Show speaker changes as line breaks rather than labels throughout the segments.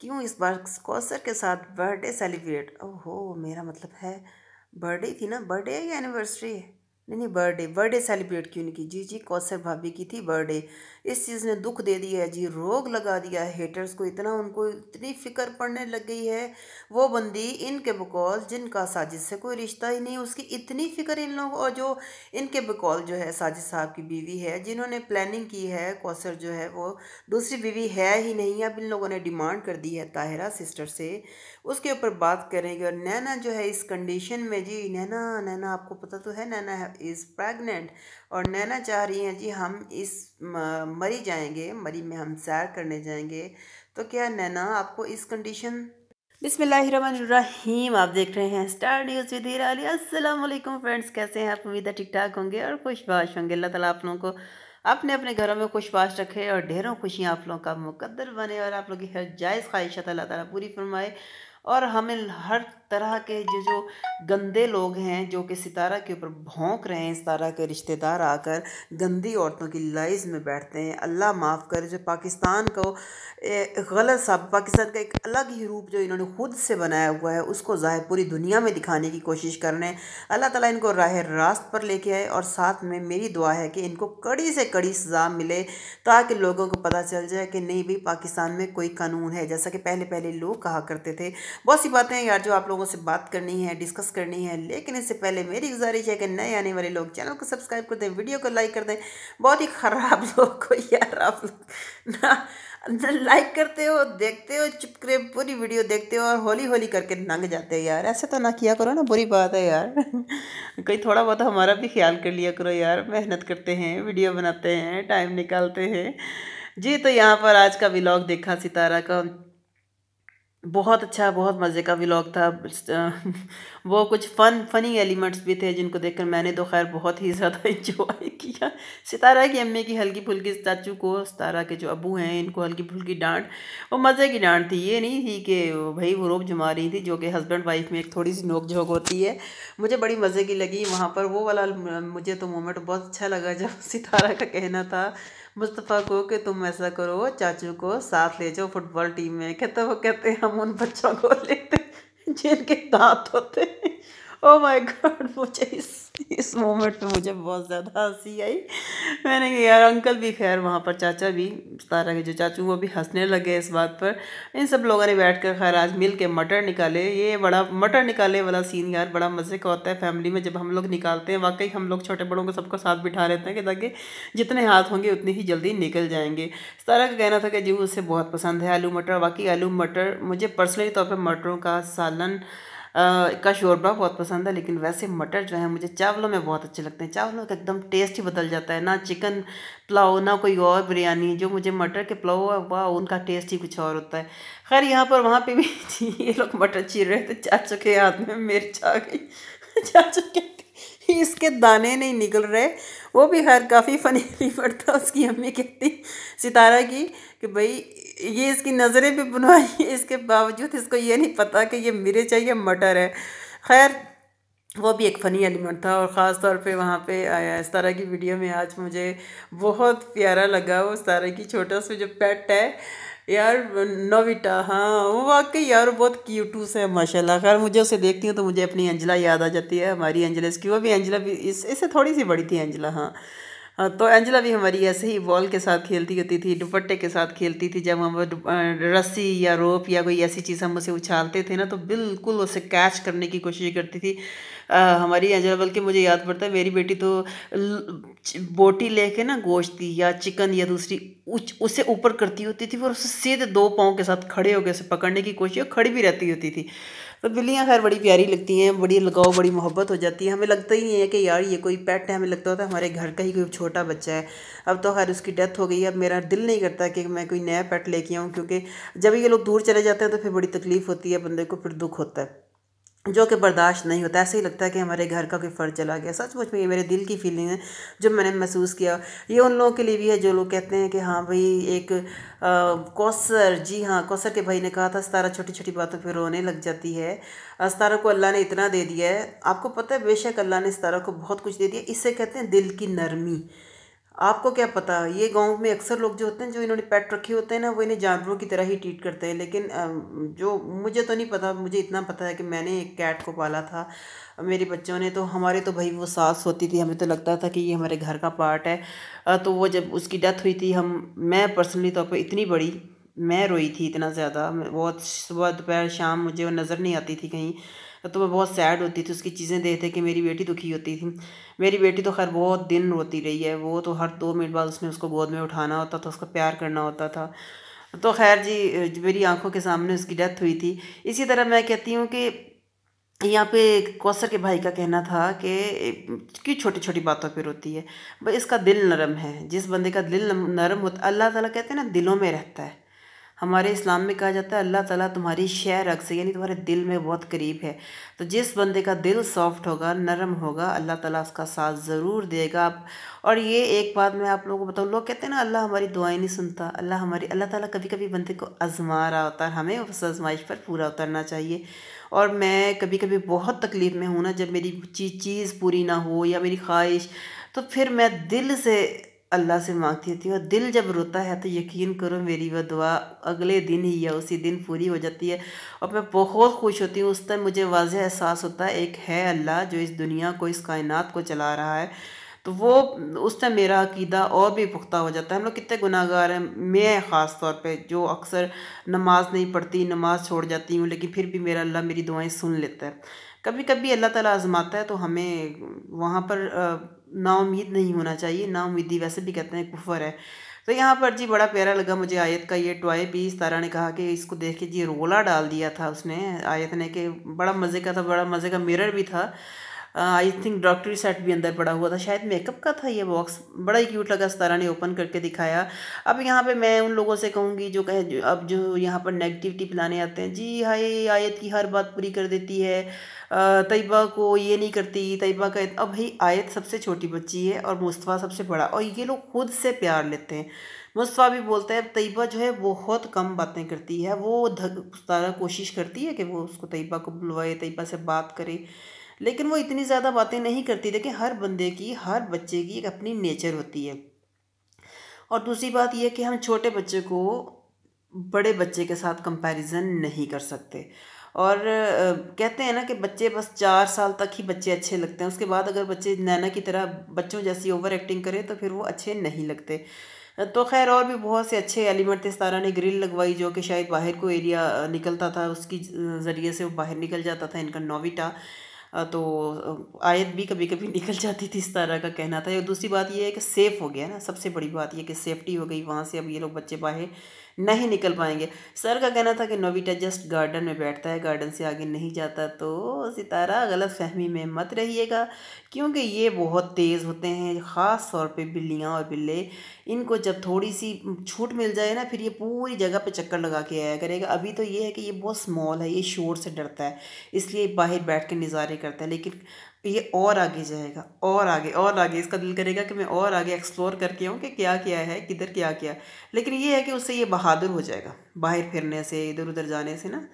क्यों इस बार कौसर के साथ बर्थडे सेलिब्रेट ओहो मेरा मतलब है बर्थडे थी ना बर्थडे या एनिवर्सरी है नहीं नहीं बर्थडे बर्थडे सेलिब्रेट क्यों नहीं की जी जी कौसर भाभी की थी बर्थडे इस चीज़ ने दुख दे दिया है जी रोग लगा दिया है हेटर्स को इतना उनको इतनी फ़िक्र पड़ने लग गई है वो बंदी इनके बकौल जिनका साजिद से कोई रिश्ता ही नहीं उसकी इतनी फ़िक्र इन लोगों और जो इनके बकौल जो है साजिद साहब की बीवी है जिन्होंने प्लानिंग की है कौसर जो है वो दूसरी बीवी है ही नहीं अब इन लोगों ने डिमांड कर दी है ताहिरा सिस्टर से उसके ऊपर बात करेंगे और नैना जो है इस कंडीशन में जी नैना नैना आपको पता तो है नैना है इज़ प्रेगनेंट और नैना चाह रही हैं जी हम इस मरी जाएंगे मरी में हम सैर करने जाएंगे तो क्या नैना आपको इस कंडीशन बिसमीम आप देख रहे हैं Star News with Heera Ali अस्सलाम वालेकुम फ्रेंड्स कैसे हैं आप उम्मीद है ठीक ठाक होंगे और खुशबाश होंगे अल्लाह ताला आप लोगों को अपने अपने घरों में खुशबाश रखे और ढेरों खुशियाँ आप लोगों का मुकद्दर बने और आप लोगों की हर जायज़ ख्वाहिश अल्लाह ताला पूरी फरमाए और हमें हर तरह के जो जो गंदे लोग हैं जो कि सितारा के ऊपर भौंक रहे हैं सितारा के रिश्तेदार आकर गंदी औरतों की लाइज में बैठते हैं अल्लाह माफ़ कर जो पाकिस्तान को गलत साब पाकिस्तान का एक अलग ही रूप जो इन्होंने खुद से बनाया हुआ है उसको ज़ाहिर पूरी दुनिया में दिखाने की कोशिश कर रहे हैं अल्लाह ताला इनको राह रास्त पर लेके आए और साथ में मेरी दुआ है कि इनको कड़ी से कड़ी सज़ा मिले ताकि लोगों को पता चल जाए कि नहीं भाई पाकिस्तान में कोई कानून है जैसा कि पहले पहले लोग कहा करते थे बहुत सी बातें यार जो आप लोग लोगों से बात करनी है डिस्कस करनी है लेकिन इससे पहले मेरी गुजारिश है कि नए आने वाले लोग चैनल को सब्सक्राइब कर दें वीडियो को लाइक कर दें बहुत ही ख़राब लोग को यार आप लोग ना, लाइक करते हो देखते हो चुपकरे पूरी वीडियो देखते हो और होली होली करके नंग जाते हो यार ऐसे तो ना किया करो ना बुरी बात है यार कोई थोड़ा बहुत हमारा भी ख्याल कर लिया करो यार मेहनत करते हैं वीडियो बनाते हैं टाइम निकालते हैं जी तो यहाँ पर आज का व्लॉग देखा सितारा का बहुत अच्छा बहुत मज़े का व्लॉग था वो कुछ फ़न फ़नी एलिमेंट्स भी थे जिनको देखकर मैंने तो खैर बहुत ही ज़्यादा इंजॉय किया सितारा की अम्मी की हल्की फुल्की चाचू को सितारा के जो अबू हैं इनको हल्की फुल्की डांट वो मज़े की डांट थी ये नहीं थी कि भाई वो रोब जमा रही थी जो कि हस्बैंड वाइफ में एक थोड़ी सी नोक झोंक होती है मुझे बड़ी मज़े की लगी वहाँ पर वो वाला मुझे तो मोमेंट बहुत अच्छा लगा जब सितारा का कहना था मुस्तफ़ा को कि तुम ऐसा करो चाचू को साथ ले जाओ फुटबॉल टीम में कहते वो कहते हम उन बच्चों को लेते जिनके दांत होते ओ माय गॉड मुझे इस इस मोमेंट पे मुझे बहुत ज़्यादा हंसी आई मैंने कहा यार अंकल भी खैर वहाँ पर चाचा भी तारा के जो चाचू वो भी हंसने लगे इस बात पर इन सब लोगों ने बैठ कर खैर आज मिल के मटर निकाले ये बड़ा मटर निकाले वाला सीन यार बड़ा मज़े का होता है फैमिली में जब हम लोग निकालते हैं वाकई हम लोग छोटे बड़ों को सबको साथ बिठा लेते हैं कि ताकि जितने हाथ होंगे उतनी ही जल्दी निकल जाएंगे तारा का कहना था कि जी उसे बहुत पसंद है आलू मटर बाकी आलू मटर मुझे पर्सनली तौर पर मटरों का सालन का शोरबा बहुत पसंद है लेकिन वैसे मटर जो है मुझे चावलों में बहुत अच्छे लगते हैं चावलों का एकदम टेस्ट ही बदल जाता है ना चिकन पुलाव ना कोई और बिरयानी जो मुझे मटर के पुलाव है वाह उनका टेस्ट ही कुछ और होता है खैर यहाँ पर वहाँ पे भी ये लोग मटर चीर रहे थे चाचू के हाथ में मिर्च आ गई चाचू के इसके दाने नहीं निकल रहे वो भी खैर काफ़ी फनी पड़ता उसकी अम्मी कहती सितारा की कि भाई ये इसकी नज़रें भी बनवाई इसके बावजूद इसको ये नहीं पता कि ये मेरे चाहिए मटर है खैर वो भी एक फ़नी एलिमेंट था और ख़ास तौर पे वहाँ पे आया इस तरह की वीडियो में आज मुझे बहुत प्यारा लगा वो तरह की छोटा सा जो पेट है यार नोविटा हाँ वो वाकई यार बहुत क्यूटूस है माशाल्लाह खैर मुझे उसे देखती हूँ तो मुझे अपनी अंजला याद आ जाती है हमारी अंजला इसकी वो भी अंजला भी इस इससे थोड़ी सी बड़ी थी अंजला हाँ तो एंजला भी हमारी ऐसे ही बॉल के साथ खेलती होती थी दुपट्टे के साथ खेलती थी जब हम रस्सी या रोप या कोई ऐसी चीज़ हम उसे उछालते थे ना तो बिल्कुल उसे कैच करने की कोशिश करती थी आ, हमारी एंजला बल्कि मुझे याद पड़ता है मेरी बेटी तो बोटी लेके ना गोश्ती या चिकन या दूसरी उच उसे ऊपर करती होती थी और उसे सीधे दो पाँव के साथ खड़े होकर उसे पकड़ने की कोशिश खड़ी भी रहती होती थी तो बिल्लियाँ खैर बड़ी प्यारी लगती हैं बड़ी लगाओ बड़ी मोहब्बत हो जाती है हमें लगता ही नहीं है कि यार ये कोई पेट है हमें लगता होता है हमारे घर का ही कोई छोटा बच्चा है अब तो खैर उसकी डेथ हो गई अब मेरा दिल नहीं करता कि मैं कोई नया पेट लेके आऊँ क्योंकि जब ये लोग दूर चले जाते हैं तो फिर बड़ी तकलीफ़ होती है बंदे को फिर दुख होता है जो कि बर्दाश्त नहीं होता ऐसे ही लगता है कि हमारे घर का कोई फ़र्ज चला गया सचमुच में ये मेरे दिल की फीलिंग है जो मैंने महसूस किया ये उन लोगों के लिए भी है जो लोग कहते हैं कि हाँ भाई एक कौसर जी हाँ कौसर के भाई ने कहा था सतारा छोटी छोटी बातों पर रोने लग जाती है सतारा को अल्लाह ने इतना दे दिया है आपको पता है बेशक अल्लाह ने सतारा को बहुत कुछ दे दिया इससे कहते हैं दिल की नरमी आपको क्या पता ये गांव में अक्सर लोग जो होते हैं जो इन्होंने पेट रखे होते हैं ना वो इन्हें जानवरों की तरह ही ट्रीट करते हैं लेकिन जो मुझे तो नहीं पता मुझे इतना पता है कि मैंने एक कैट को पाला था मेरे बच्चों ने तो हमारे तो भाई वो सास होती थी हमें तो लगता था कि ये हमारे घर का पार्ट है तो वो जब उसकी डेथ हुई थी हम मैं पर्सनली तौर पर इतनी बड़ी मैं रोई थी इतना ज़्यादा बहुत सुबह दोपहर शाम मुझे वो नज़र नहीं आती थी कहीं तो मैं बहुत सैड होती थी उसकी चीज़ें देखते कि मेरी बेटी दुखी होती थी मेरी बेटी तो खैर बहुत दिन रोती रही है वो तो हर दो मिनट बाद उसने उसको गोद में उठाना होता था उसका प्यार करना होता था तो खैर जी मेरी आंखों के सामने उसकी डेथ हुई थी इसी तरह मैं कहती हूँ कि यहाँ पे कौसर के भाई का कहना था कि क्यों छोटी छोटी बातों पर रोती है भाई इसका दिल नरम है जिस बंदे का दिल नरम होता अल्लाह ताला कहते हैं ना दिलों में रहता है हमारे इस्लाम में कहा जाता है अल्लाह ताला तुम्हारी शह रख से यानी तुम्हारे दिल में बहुत करीब है तो जिस बंदे का दिल सॉफ्ट होगा नरम होगा अल्लाह ताला उसका साथ ज़रूर देगा आप और ये एक बात मैं आप लोगों को बताऊँ लोग कहते हैं ना अल्लाह हमारी दुआएं नहीं सुनता अल्लाह हमारी अल्लाह ताला कभी कभी बंदे को आजमा रहा होता है हमें उस आजमाइश पर पूरा उतरना चाहिए और मैं कभी कभी बहुत तकलीफ़ में हूँ ना जब मेरी चीज़ पूरी ना हो या मेरी ख्वाहिश तो फिर मैं दिल से अल्लाह से मांगती होती है और दिल जब रोता है तो यकीन करो मेरी वह दुआ अगले दिन ही या उसी दिन पूरी हो जाती है और मैं बहुत खुश होती हूँ उस टाइम मुझे वाज एहसास होता है एक है अल्लाह जो इस दुनिया को इस कायनात को चला रहा है तो वो उस टाइम मेरा अकीदा और भी पुख्ता हो जाता है हम लोग कितने गुनाहगार हैं मैं ख़ास तौर पे जो अक्सर नमाज नहीं पढ़ती नमाज छोड़ जाती हूँ लेकिन फिर भी मेरा अल्लाह मेरी दुआएं सुन लेता है कभी कभी अल्लाह ताला आजमाता है तो हमें वहाँ पर नाउमीद नहीं होना चाहिए नाउमीदी वैसे भी कहते हैं कुफर है तो यहाँ पर जी बड़ा प्यारा लगा मुझे आयत का ये टॉय भी इस तारा ने कहा कि इसको देख के जी रोला डाल दिया था उसने आयत ने कि बड़ा मज़े का था बड़ा मज़े का मिरर भी था आई थिंक डॉक्टरी सेट भी अंदर पड़ा हुआ था शायद मेकअप का था ये बॉक्स बड़ा ही क्यूट लगा सतारा ने ओपन करके दिखाया अब यहाँ पे मैं उन लोगों से कहूँगी जो कहे अब जो यहाँ पर नेगेटिविटी फैलाने आते हैं जी हाय आयत की हर बात पूरी कर देती है तयबा को ये नहीं करती तयबा का अब भाई आयत सबसे छोटी बच्ची है और मुस्तफ़ा सबसे बड़ा और ये लोग खुद से प्यार लेते हैं मुस्तफ़ा भी बोलता है तयबा जो है बहुत कम बातें करती है वो धक कोशिश करती है कि वो उसको तयबा को बुलवाए तयबा से बात करे लेकिन वो इतनी ज़्यादा बातें नहीं करती देखिए हर बंदे की हर बच्चे की एक अपनी नेचर होती है और दूसरी बात यह कि हम छोटे बच्चे को बड़े बच्चे के साथ कंपैरिजन नहीं कर सकते और कहते हैं ना कि बच्चे बस चार साल तक ही बच्चे अच्छे लगते हैं उसके बाद अगर बच्चे नैना की तरह बच्चों जैसी ओवर एक्टिंग करें तो फिर वो अच्छे नहीं लगते तो खैर और भी बहुत से अच्छे एलिमेंट थे सारा ने ग्रिल लगवाई जो कि शायद बाहर को एरिया निकलता था उसकी ज़रिए से वो बाहर निकल जाता था इनका नोविटा तो आयत भी कभी कभी निकल जाती थी इस तरह का कहना था और दूसरी बात यह है कि सेफ़ हो गया ना सबसे बड़ी बात यह कि सेफ्टी हो गई वहाँ से अब ये लोग बच्चे बाहर नहीं निकल पाएंगे सर का कहना था कि नोविटा जस्ट गार्डन में बैठता है गार्डन से आगे नहीं जाता तो सितारा गलत फहमी में मत रहिएगा क्योंकि ये बहुत तेज़ होते हैं ख़ास तौर पे बिल्लियाँ और बिल्ले इनको जब थोड़ी सी छूट मिल जाए ना फिर ये पूरी जगह पे चक्कर लगा के आया करेगा अभी तो ये है कि ये बहुत स्मॉल है ये शोर से डरता है इसलिए बाहर बैठ के नज़ारे करता है लेकिन ये और आगे जाएगा और आगे और आगे इसका दिल करेगा कि मैं और आगे एक्सप्लोर करके आऊँ कि क्या क्या है किधर क्या क्या है लेकिन ये है कि उससे ये बहादुर हो जाएगा बाहर फिरने से इधर उधर जाने से ना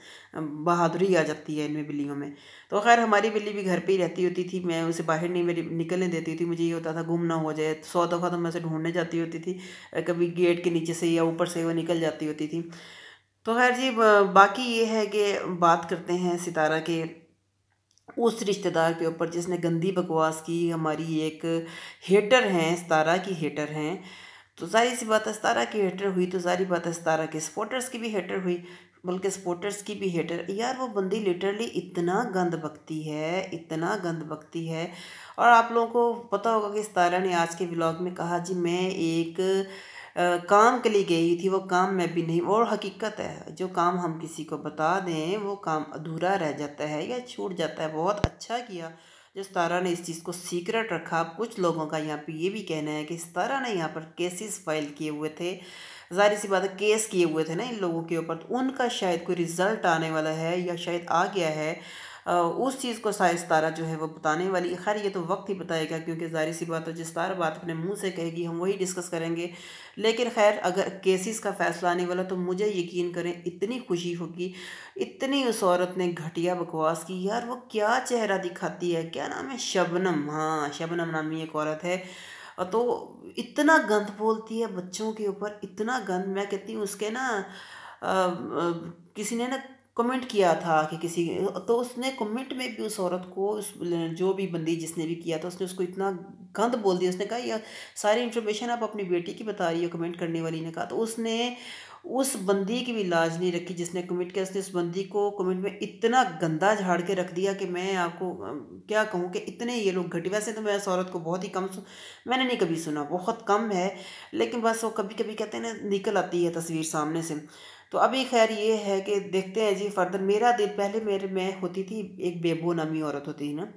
बहादुरी आ जाती है इनमें बिल्लियों में तो खैर हमारी बिल्ली भी घर पे ही रहती होती थी मैं उसे बाहर नहीं मेरी निकलने देती थी मुझे ये होता था घूमना हो जाए सौ दफ़ा तो मैं उसे ढूंढने जाती होती थी कभी गेट के नीचे से या ऊपर से वो निकल जाती होती थी तो खैर जी बाकी ये है कि बात करते हैं सितारा के उस रिश्तेदार के ऊपर जिसने गंदी बकवास की हमारी एक हेटर हैं सतारा की हेटर हैं तो सारी सी बात सतारा की हेटर हुई तो सारी बात सतारा के सपोर्टर्स की भी हेटर हुई बल्कि सपोर्टर्स की भी हेटर यार वो बंदी लिटरली इतना गंद बकती है इतना गंद बकती है और आप लोगों को पता होगा कि सतारा ने आज के ब्लॉग में कहा जी मैं एक काम के लिए गई थी वो काम में भी नहीं और हकीकत है जो काम हम किसी को बता दें वो काम अधूरा रह जाता है या छूट जाता है बहुत अच्छा किया जो सतारा ने इस चीज़ को सीक्रेट रखा कुछ लोगों का यहाँ पे ये भी कहना है कि सतारा ने यहाँ पर केसेस फाइल किए हुए थे जाहिर सी बात है केस किए हुए थे ना इन लोगों के ऊपर तो उनका शायद कोई रिज़ल्ट आने वाला है या शायद आ गया है उस चीज़ को तारा जो है वो बताने वाली खैर ये तो वक्त ही बताएगा क्योंकि ज़ाहिर सी बात है जिस तार बात अपने मुंह से कहेगी हम वही डिस्कस करेंगे लेकिन खैर अगर केसेस का फ़ैसला आने वाला तो मुझे यकीन करें इतनी खुशी होगी इतनी उस औरत ने घटिया बकवास की यार वो क्या चेहरा दिखाती है क्या नाम है शबनम हाँ शबनम नामी एक औरत है तो इतना गंद बोलती है बच्चों के ऊपर इतना गंद मैं कहती हूँ उसके ना आ, आ, किसी ने ना कमेंट किया था कि किसी तो उसने कमेंट में भी उस औरत को उस जो भी बंदी जिसने भी किया था उसने उसको इतना गंद बोल दिया उसने कहा यह सारी इन्फॉर्मेशन आप अपनी बेटी की बता रही हो कमेंट करने वाली ने कहा तो उसने उस बंदी की भी लाज नहीं रखी जिसने कमेंट किया उसने उस बंदी को कमेंट में इतना गंदा झाड़ के रख दिया कि मैं आपको क्या कहूँ कि इतने ये लोग घटी वैसे तो मैं उस औरत को बहुत ही कम मैंने नहीं कभी सुना बहुत कम है लेकिन बस वो कभी कभी कहते हैं ना निकल आती है तस्वीर सामने से तो अभी खैर ये है कि देखते हैं जी फर्दर मेरा दिल पहले मेरे में होती थी एक बेबो नमी औरत होती थी ना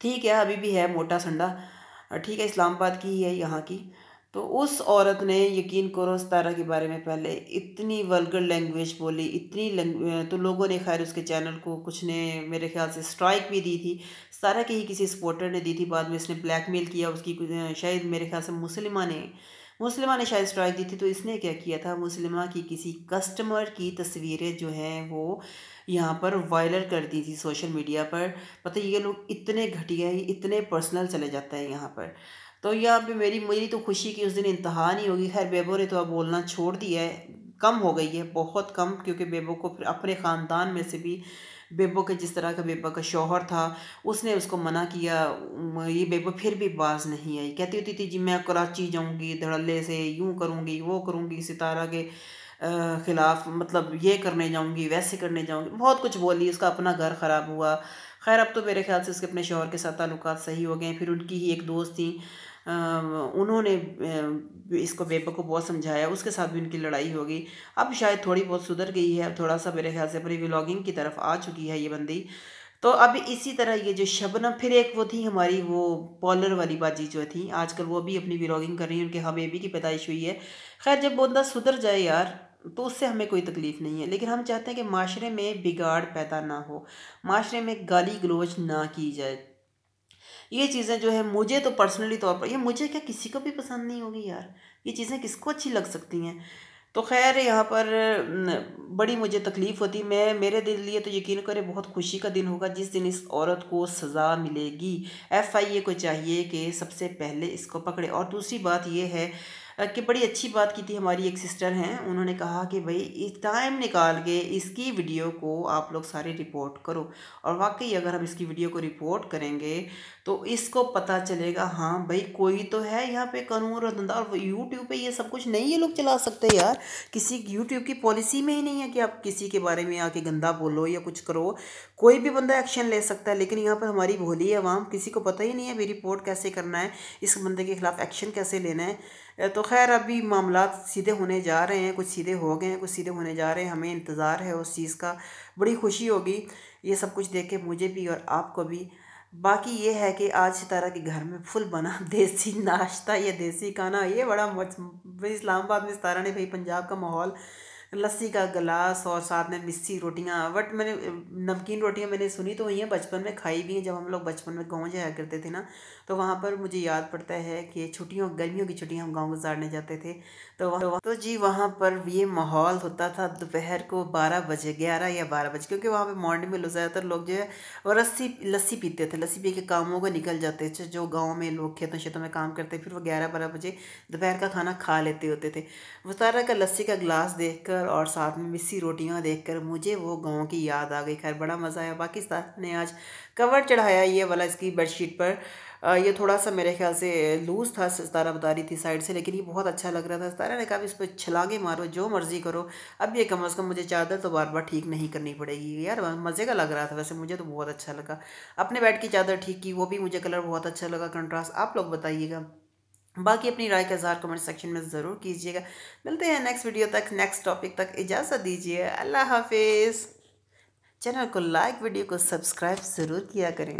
ठीक है अभी भी है मोटा संडा ठीक है इस्लामाबाद की ही है यहाँ की तो उस औरत ने यकीन करो सतारा के बारे में पहले इतनी वर्गर लैंग्वेज बोली इतनी लैंग तो लोगों ने खैर उसके चैनल को कुछ ने मेरे ख्याल से स्ट्राइक भी दी थी सतारा की ही किसी सपोर्टर ने दी थी बाद में इसने ब्लैकमेल किया उसकी शायद मेरे ख्याल से मुसलिमा ने मुसलिमा ने शायद स्ट्राइक दी थी तो इसने क्या किया था मुसलिमा की किसी कस्टमर की तस्वीरें जो हैं वो यहाँ पर वायरल कर दी थी सोशल मीडिया पर पता ये लोग इतने घटिया ही इतने पर्सनल चले जाते हैं यहाँ पर तो यहाँ पे मेरी मेरी तो खुशी की उस दिन इंतहा नहीं होगी खैर बेबो ने तो अब बोलना छोड़ दिया है कम हो गई है बहुत कम क्योंकि बेबो को फिर अपने ख़ानदान में से भी बेबो के जिस तरह का बेबा का शोहर था उसने उसको मना किया ये बेबो फिर भी बाज नहीं आई कहती होती थी जी मैं कराची जाऊँगी धड़ल्ले से यूँ करूँगी वो करूँगी सितारा के ख़िलाफ़ मतलब ये करने जाऊँगी वैसे करने जाऊँगी बहुत कुछ बोली उसका अपना घर ख़राब हुआ खैर अब तो मेरे ख्याल से उसके अपने शोहर के साथ ताल्लुक सही हो गए फिर उनकी ही एक दोस्त थी उन्होंने इसको बेबक को बहुत समझाया उसके साथ भी उनकी लड़ाई हो गई अब शायद थोड़ी बहुत सुधर गई है थोड़ा सा मेरे ख्याल से अपनी व्लॉगिंग की तरफ आ चुकी है ये बंदी तो अब इसी तरह ये जो शबनम फिर एक वो थी हमारी वो पॉलर वाली बाजी जो थी आजकल वो भी अपनी व्लॉगिंग कर रही हैं उनके हमें भी की पैदाइश हुई है खैर जब बंदा सुधर जाए यार तो उससे हमें कोई तकलीफ़ नहीं है लेकिन हम चाहते हैं कि माशरे में बिगाड़ पैदा ना हो माशरे में गाली गलोच ना की जाए ये चीज़ें जो है मुझे तो पर्सनली तौर पर ये मुझे क्या किसी को भी पसंद नहीं होगी यार ये चीज़ें किसको अच्छी लग सकती हैं तो खैर यहाँ पर बड़ी मुझे तकलीफ़ होती मैं मेरे दिल लिए तो यकीन करें बहुत खुशी का दिन होगा जिस दिन इस औरत को सज़ा मिलेगी एफ आई ए को चाहिए कि सबसे पहले इसको पकड़े और दूसरी बात यह है कि बड़ी अच्छी बात की थी हमारी एक सिस्टर हैं उन्होंने कहा कि भाई इस टाइम निकाल के इसकी वीडियो को आप लोग सारे रिपोर्ट करो और वाकई अगर हम इसकी वीडियो को रिपोर्ट करेंगे तो इसको पता चलेगा हाँ भाई कोई तो है यहाँ पे कानून और धंधा और यूट्यूब पे ये सब कुछ नहीं ये लोग चला सकते यार किसी यूट्यूब की पॉलिसी में ही नहीं है कि आप किसी के बारे में आके गंदा बोलो या कुछ करो कोई भी बंदा एक्शन ले सकता है लेकिन यहाँ पर हमारी भोली वहाँ किसी को पता ही नहीं है भाई रिपोर्ट कैसे करना है इस बंदे के खिलाफ एक्शन कैसे लेना है तो खैर अभी मामला सीधे होने जा रहे हैं कुछ सीधे हो गए हैं कुछ सीधे होने जा रहे हैं हमें इंतज़ार है उस चीज़ का बड़ी खुशी होगी ये सब कुछ देख के मुझे भी और आपको भी बाकी ये है कि आज सितारा के घर में फुल बना देसी नाश्ता या देसी खाना ये बड़ा इस्लामाबाद में सितारा ने भाई पंजाब का माहौल लस्सी का गिलास और साथ में मिस्सी रोटियाँ बट मैंने नमकीन रोटियाँ मैंने सुनी तो हुई हैं बचपन में खाई भी हैं जब हम लोग बचपन में गाँव जाया करते थे ना तो वहाँ पर मुझे याद पड़ता है कि छुट्टियों गर्मियों की छुट्टियाँ हम गाँव गुजारने जाते थे तो वहाँ तो जी वहाँ पर ये माहौल होता था दोपहर को बारह बजे ग्यारह या बारह बजे क्योंकि वहाँ पर मॉर्निंग में ज़्यादातर लोग जो है और लस्सी लस्सी पीते थे लस्सी पी के कामों को निकल जाते थे जो गाँव में लोग खेतों शेतों में काम करते फिर वो ग्यारह बारह बजे दोपहर का खाना खा लेते होते थे वो सारा का लस्सी का गिलास देख कर देखकर और साथ में मिस्सी रोटियां देखकर मुझे वो गांव की याद आ गई खैर बड़ा मज़ा आया पाकिस्तान ने आज कवर चढ़ाया ये वाला इसकी बेडशीट पर ये थोड़ा सा मेरे ख्याल से लूज़ था सतारा बता रही थी साइड से लेकिन ये बहुत अच्छा लग रहा था सतारा ने कहा इस पर छलांगे मारो जो मर्ज़ी करो अब ये कम अज़ कम मुझे चादर तो बार बार ठीक नहीं करनी पड़ेगी यार मज़े का लग रहा था वैसे मुझे तो बहुत अच्छा लगा अपने बेड की चादर ठीक की वो भी मुझे कलर बहुत अच्छा लगा कंट्रास्ट आप लोग बताइएगा बाकी अपनी राय का इजहार कमेंट सेक्शन में ज़रूर कीजिएगा मिलते हैं नेक्स्ट वीडियो तक नेक्स्ट टॉपिक तक इजाज़त दीजिए अल्लाह हाफिज़ चैनल को लाइक वीडियो को सब्सक्राइब ज़रूर किया करें